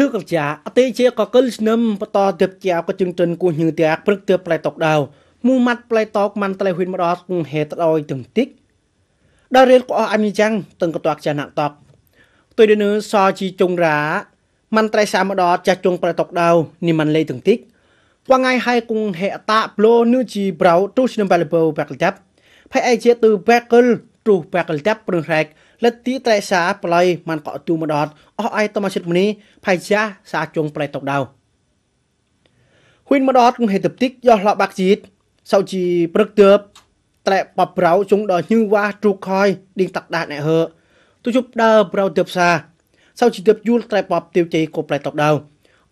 ធ្វើកលជាអតិជាក៏កលឆ្នាំបតទៅជាក៏ជឹងទុនគូញឺតាព្រឹកទៅផ្លែតកដៅមូម៉ាត់ផ្លែតកមិនតែហ៊ុនមកដល់គងហេតអយទាំងតិចដល់រៀលក៏អស់អមីចាំងទាំងកតាក់ចាណាក់តកទុយដឺនសជីចុងរាមិនត្រៃសាមដល់ចាស់ជុងប្រតកដៅនេះមិនលេទាំងតិចវងៃហើយគងហេតាប្លោនឺជីប្រៅទុឆ្នាំបាល់បោបាក់លតាប់ផៃអេជាទៅបាក់លទុបាក់លតាប់ព្រឹងរ៉ែកលទ្ធិត្រៃសាប្រឡៃមានកក់ទូម្ដតអស់អាយតមកជិតមនីផៃជាសាជុងប្រៃតកដៅហ៊ុនម្ដតគំហេតុតិកយោះឡបាក់ជីតសោជីព្រឹកទើបត្រែបបប្រៅជុងដល់ញឺវ៉ាទ្រូខ້ອຍឌីងតាក់ដាតអ្នកហើទូជប់ដើប្រៅទើបសាសោជីទើបយូលត្រែបបទៀវជ័យកូប្រៃតកដៅ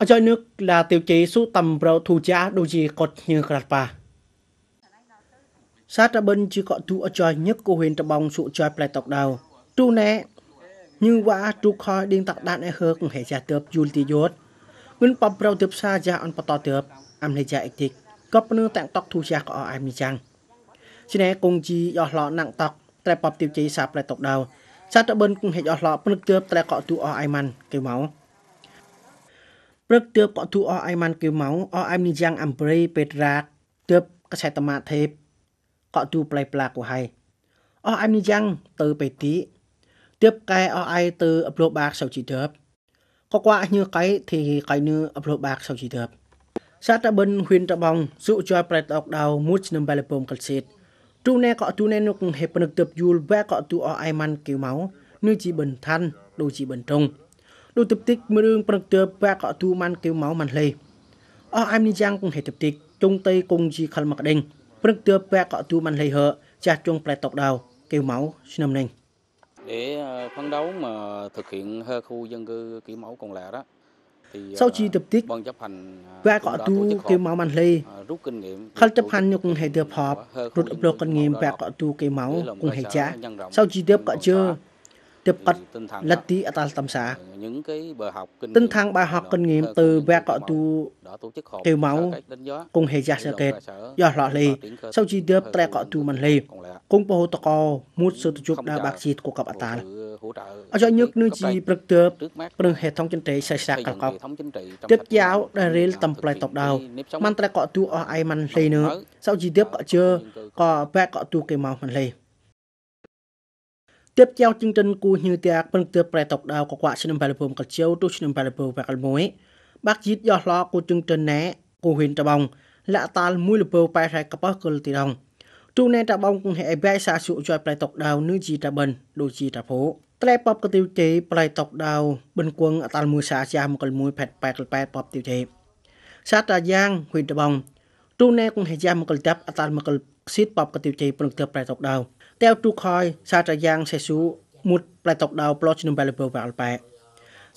អញ្ចឹងនឹកឡាទៀវជ័យស៊ូតំប្រៅធូជាដូចជាកត់ញឺក្រាត់ប៉ាសាតបិនជាកក់ទូអចោញឹកគូហេនតបងសុចោយផ្លែតកដៅ tu nè nhưng wa tu khoi ding tak dan ai hơ kung he cha tớp yul ti yot mun pop pro tớp sa ja on pato tớp am le cha ek tik kop nu tang tok thu cha ko ai mi chang chi nè kung chi yo lo nang tok tre pop tiêu chi sa ple tok dau sa ta bơn kung he yo lo pnuk tớp tre ko tu o ai man ke mau ព្រឹកទើបកទូអស់អៃម៉ាន់គេម៉ៅអស់អៃមនីយ៉ាងអំប្រេពេត្រាទើបកសែតមាទេពកទូប្លៃប្លាកូហៃអស់អៃមនីយ៉ាងទៅបេទី tiếp cái AI từ ập upload bạc sau chỉ thập. Có quả như cái thì cái như upload bạc sau chỉ thập. Sát đã bên huyền trọng bong, dụ cho bài tọc đào mút nâng bài lập bông cật xịt. Trung nè có tu nè nục hẹp nực tập dùl và có tu AI man kiểu máu, như chỉ bình than, đồ chỉ bình trung. Đồ tập tích mưa rương nực tập và có tu man kiểu máu man lây. AI ni giang cũng hệ tập tích, trung tây cùng chỉ khăn mặc đình. Nực tập và có tu man lây hợ, chát chung bài tọc đào, kiểu máu, sinh năm nâng để ờ, phấn đấu mà thực hiện hơi khu dân cư kiểu mẫu còn lẻ đó. Ờ, Sau khi tập hành và ờ, có tu kiểu máu kinh nghiệm, Khăn chấp hành nhục hệ tập họp, rút được kinh nghiệm và có tu kiểu máu cùng hệ trả. Sau khi tiếp có chưa, tiếp cận lật tí ở tal tâm xã. Tinh thang bài học kinh nghiệm từ vẹt gọi tu kêu máu cùng hệ gia sở kết do lọ lì sau chi tiếp tre gọi tu mình lì cùng bộ hồ tộc co mút sơ tự chụp đa bạc chít của cặp tal. Ở chỗ nhất nữ chi bực tiếp bằng hệ thống chính trị xảy ra cả cọc. Tiếp giáo đại rìl tầm play tộc đào, mang tre gọi tu ở ai mình lì nữa sau chi tiếp cọ chưa có vẹt gọi tu kêu máu mình lì. tiếp theo chương trình គូញឺទៀកពឹងទើបប្រែតុកដៅកកឆ្នាំ2009កជោទុឆ្នាំ2021បាក់ជីតយោះឡគូជឹងតិនណែគូហ៊ិនតបងលាក់តាលមួយលពើប៉ែហែកប៉ោះកុលទីដងទូណែតបងគងហែអេបៃសាសុជួយប្រែតុកដៅនឹងជីតបិនដូចជីតភោត្រែបបកទីវជេប្រៃតុកដៅបិនគួងអតាលមួយសាជាមកលមួយផែតប៉ែកលប៉ែបបទីវជេសាតាយ៉ាងហ៊ុយតបងទូណែគងហែជាមកលតាប់អតាលមកលស៊ីតបបកទីវជេប្រឹងទើបប្រែតុកដៅតែវទូខយសាតយ៉ាងសេស៊ូមុតផ្លែតុកដៅប្លោះជំនុំបែលពើវ៉ាល់ប៉ែ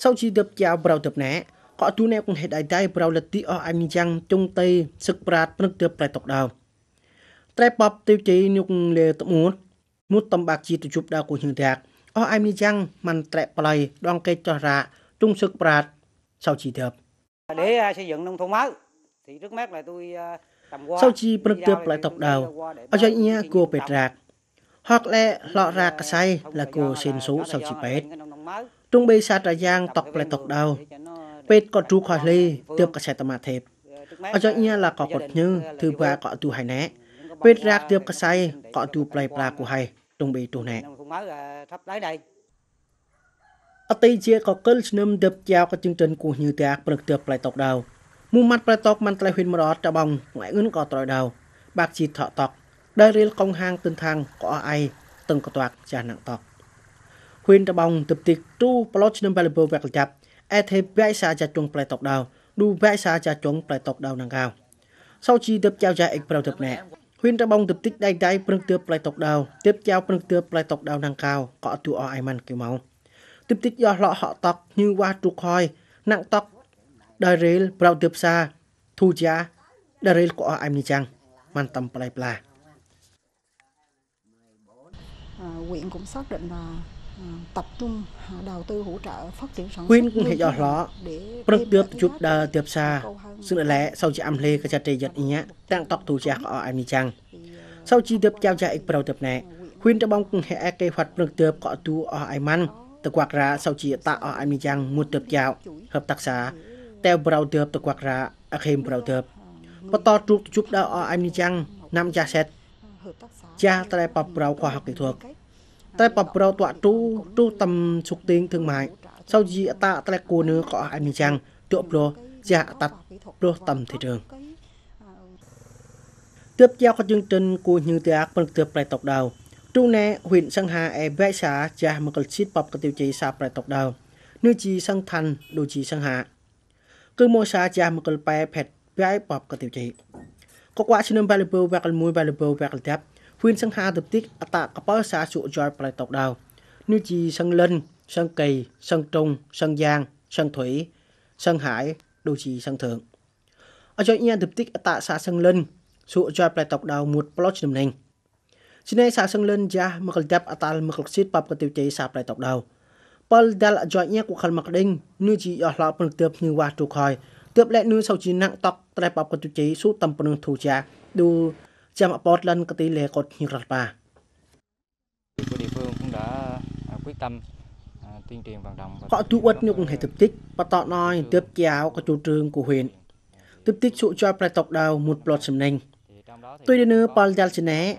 សោជីដឹបជាប្រៅទៅណែក៏ទូអ្នកគង្ហេតអីដែរប្រៅលទ្ធិអស់អញយ៉ាងចុងតេសឹកប្រាតព្រឹកទៅផ្លែតុកដៅត្រែបបទៅជ័យញុកលេតមួតមុតតំបាក់ជាទៅជប់ដៅគូជើងតាក់អស់អញយ៉ាងមិនត្រែប្លៃដងកេចោះរាជុងសឹកប្រាតសោជីដឹប để xây dựng nông thôn mới thì trước mắt là tôi sau chi phân tiếp lại tộc đầu ở doanh nhà của Petrac ហកលេឡោរាកសៃលកូសិនស៊ូសោជីពេតទុងបេសាតយ៉ាងតកផ្លែតកដៅពេតក៏ជូខលីទៀបកសិតមាទេពអចញ្ញាឡាក៏កត់ញឺទឺបាក៏ទូហើយណែពេតរាកទៀបកសៃក៏ទូផ្លៃប្រាគូហើយទុងបេទូណែអតីជាក៏កិលឆ្នាំដឹបជាវក៏ជឹងចិនគូញឺតាព្រឹកទៀបផ្លៃតកដៅមូម៉ាត់ផ្លៃតកមិនផ្លៃហ៊ិនមរតតបងងៃងឹនក៏ត្រយដៅបាក់ជីថតកដែលរៀលកងហាងទិនថាងក៏អស់ឯងទឹងកតាក់ចាស់ណាក់តកហ៊ុនតបងទៅទីទូប្លុតឆ្នាំបលពវកចាប់អេទេបៃសាចាជុងផ្លែតកដៅឌូបៃសាចាជុងផ្លែតកដៅនឹងកៅសោជីទៅចៅចាអេកប្រៅទៅណែហ៊ុនតបងទៅទីដៃដៃព្រឹងទើផ្លែតកដៅទៅចៅព្រឹងទើផ្លែតកដៅនឹងកៅក៏ទូអស់ឯងមិនគេមកទៅទីយោលហកតកញឺវ៉ាទូខយណាក់តកដែលរៀលប្រៅទៅផ្សាធូជាដែលរៀលក៏អស់ឯងនេះចឹងមិនតំប្លែផ្លាស់ huyện cũng xác định là à, tập trung à, đầu tư hỗ trợ phát triển sản Quyên cũng thể do rõ. Bất tiết chụp đà tiếp xa. Sự đại lẽ sau chị âm lê cái chặt giật nhá. Đang tọc tù chạc ở em đi chăng. À, sau chi tiệp trao chạy đầu tiệp này. Quyên đã bóng cùng hệ kế hoạch bất tiệp có tu ở ai măn. Từ quạt ra sau chị tạ ở em đi chăng một tiếp dạo. Hợp tác xã. Tèo bầu tiệp từ quạt ra. Ở khêm bầu tiệp. Bất to chụp chụp đà ở em đi chăng. Năm cha xét. Cha tại bắt đầu khoa học kỹ thuật. តែប្រប្រោតទូទូតំសុកទៀងទាំងម៉ាយសោជីអតាត្រែគូនឺក៏អមីយ៉ាងទក់ព្រោះជាអតាព្រោះតំទីរឿងទើបជាក៏ជឹងទិនគូញឺតាប៉ុនទើបប្រែតកដៅទូណែហ៊ុនសង្ហាអេវេសាជាមកលជីតបបកតិវជ័យសាប្រែតកដៅនេះជីសង្ឋានដូចជីសង្ហាគឺមោសាជាមកលប៉ែផេតប្រែបបកតិវជ័យកកវ៉ាឈ្នឹមបាល់ពើវាក់លមួយបាល់ពើវាក់លដាប់ Huyên sang Hà tập tích ở tạ ở bờ xã sụ giỏi bài tộc đào. Như chỉ sang Linh, sang Kỳ, sang Trung, sang Giang, sang Thủy, sang Hải, đô chỉ sang Thượng. Ở chỗ nhà tập tích ở tạ xã sang Linh, sụ giỏi bài tộc đào một blog nằm nành. Xin này xã sang Linh giá mặc lập đáp ở tạ mặc lập xít bạp cơ tiêu chế xã bài tộc đào. Bal đal ở chỗ nhà của khăn mặc đinh, như chỉ ở lọ bằng tệp như hoa trục hỏi. Tệp lệ như sau chỉ nặng tóc, tại bạp cơ tiêu chế sụ tầm bằng thù trạc. Đô ចាំបតលិនកទីលេកតញរដ្ឋបាពួកនេះពួកគងដា quyết tâm tuyên truyền vận động họ thu uất nhục hệ tập tích và tọt nói tiếp chào các chủ trương của huyện tiếp tích trụ cho bài tộc đào một lọt sầm nành tôi đến nơi Paul Dal Chene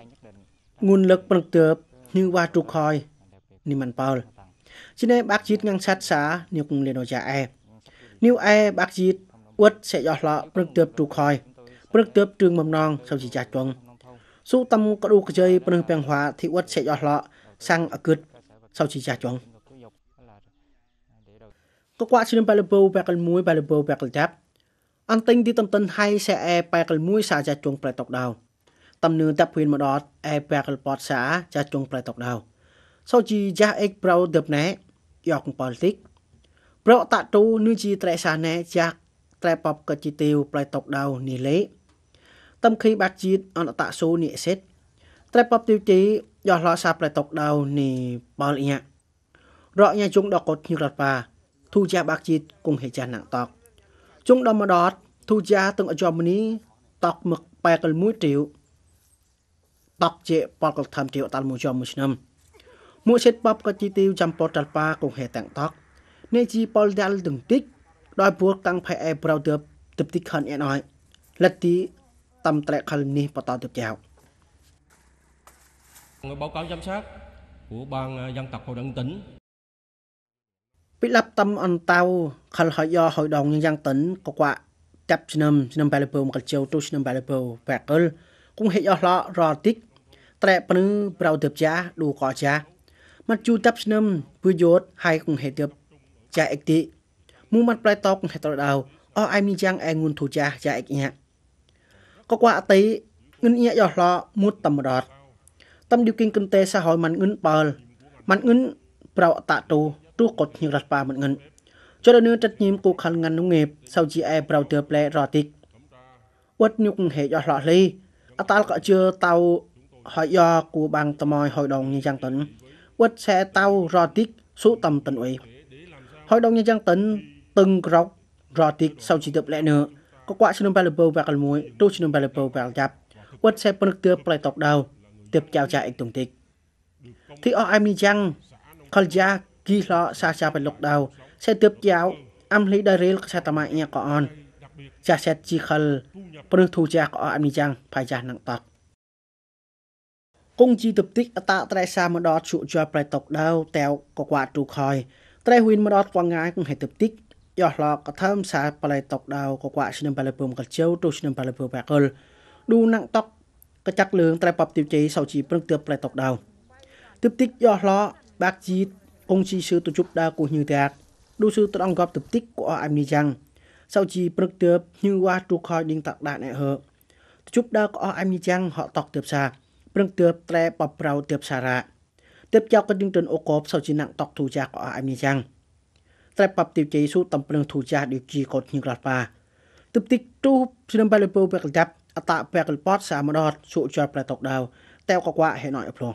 nguồn lực bằng tớp như qua trục khỏi ni man Paul Chene bác chít ngang sát xá nhục liên đồ trả e nếu e bác chít uất sẽ dọt lọ bằng tớp trục khỏi ព្រឹកទៅទ្រឿងបំណងសូវជាចាស់ចងសុតំក្ដូកជ័យព្រឹងពេងហွာធីវត្តឆេចអស់ឡោសាំងអកឹតសូវជាចាស់ចងកកឈ្នឹងប៉ាលបោប៉ាកលមួយប៉ាលបោប៉ាកលចាប់អន្តិញទីតំតិនហៃសេអែប៉ែកលមួយសាចាជងប្រែតុកដៅតំនឿតាភឿនមកដល់អែប៉ែកលពតសាចាជងប្រែតុកដៅសូជីយ៉ាស់អេកប្រោដឹបណែយកប៉លទីកប្រកតតូនឺជីត្រេសាណែចាក់ត្រែប៉បកជីទៀវប្រែតុកដៅនេះលេ tâm khi bác chiết on tạ số nị xét trep bắp tiêu chí do lo sạp lại tộc đầu nì bò lị nhạc rõ nhà chúng đọc cột như lọt bà thu cha bác chiết cùng hệ cha nặng tọc chúng đo mà đọt thu cha từng ở chòm ní tọc mực bè cần mũi triệu tọc chệ bọt cọc thầm triệu tàn mùi chòm mùi năm mũi xét bắp có chi tiêu chăm bọt trật bà cùng hệ tặng tọc nên chi bọt đal từng tích đòi buộc tăng phải e brau tớp tập tích khẩn ẹn hỏi lật tí តាមត្រែកខលនេះបតទៅចៅងបោកោចាំឆាក់ព្រោះបងយ៉ាងតាក់កោដឹងទិនពីឡាប់តាមអនតៅខលហើយយោហើយដងយ៉ាងទិនក៏គាត់ចាប់ឆ្នាំឆ្នាំបែលពើមកជើទូឆ្នាំបែលពើបែកលគងហិចអស់ឡរតិចត្រែព្រឺប្រៅទៅចាឌូកោចាមកជូតាប់ឆ្នាំពឺយោតហើយគងហិទៅចាអេកទីមួយមកផ្លែតបគងហិតរដៅអស់អៃមីយ៉ាងអែងួនធូចាចាអេកញ៉ា có quả tí ngân nhẹ dọt lọ mút tầm đọt tâm điều kiện kinh tế xã hội mạnh ngân bờ mạnh ngân bảo tạ tù tu cột nhiều rạch bà mạnh ngân cho nên trách nhiệm của khăn ngành nông nghiệp sau chỉ ai bảo tiêu ple rõ tịch uất nhục hệ dọt lọ ly à ta có chưa tàu hỏi do của bang tầm mòi hội đồng như giang tấn uất sẽ tàu rõ tịch số tầm tận ủy hội đồng nhân dân tỉnh từng rọc rõ tịch sau chỉ tập lẽ nữa ក៏គាត់ជំនុំបែលបើបាក់លមួយទូជំនុំបែលបើបាក់ចាប់ WhatsApp ពនឹកទើប្លែតកដៅទើបចៅចាអ៊ីកទុំតិចទីអស់អែមនេះយ៉ាងខលយ៉ាគីឡោសាសាបែលុកដៅសេទើបចៅអំលីដារេលខ្សែតម៉ាញ៉ាក៏អនចាសេតជីខលព្រឹសធូចាក៏អត់អមយ៉ាងផៃចាស់នឹងតតគង់ជីទុបតិចអតាត្រែសាមកដល់ជក់ជាប់ប្រៃតុកដៅតែវក៏គាត់ទូខ້ອຍត្រែហ៊ុនមកដល់ស្វងាយគង់ហេតុទុបតិចយោះឡកកថើមសាបលៃតុកដៅកកឆ្នាំបលៃពើមកលជើទូឆ្នាំបលៃពើបកលឌូណាំងតុកកចាក់លឿងត្រៃបបទីជ័យសោជីព្រឹងទើបប្លែតុកដៅទើបតិចយោះឡបាក់ជីកងជីស៊ឺទៅជប់ដាគូញឺតាក់ឌូស៊ឺត្រង់កប់ទើបតិចកអអាមនីយ៉ាងសោជីព្រឹងទើបញឺវ៉ាទូខ້ອຍឌីងតាក់ដាក់ណែហើទៅជប់ដាកអអាមនីយ៉ាងហកតុកទើបសាព្រឹងទើបត្រែបបប្រៅទើបសារ៉ាទើបចៅកឌីងទុនអូកបសោជីណាំងតុកទូចាកអអាមនីយ៉ាង Trepap tiêu chí số tầm prừng thủ cha điều chi cột nhưng rạt pa. Tức tích tu xin bài lưu bưu bẹc đập, ạ tạ bẹc lưu bọt xa mơ đọt, sụ cho bẹc tộc đào, teo có quạ hệ nội ập lông.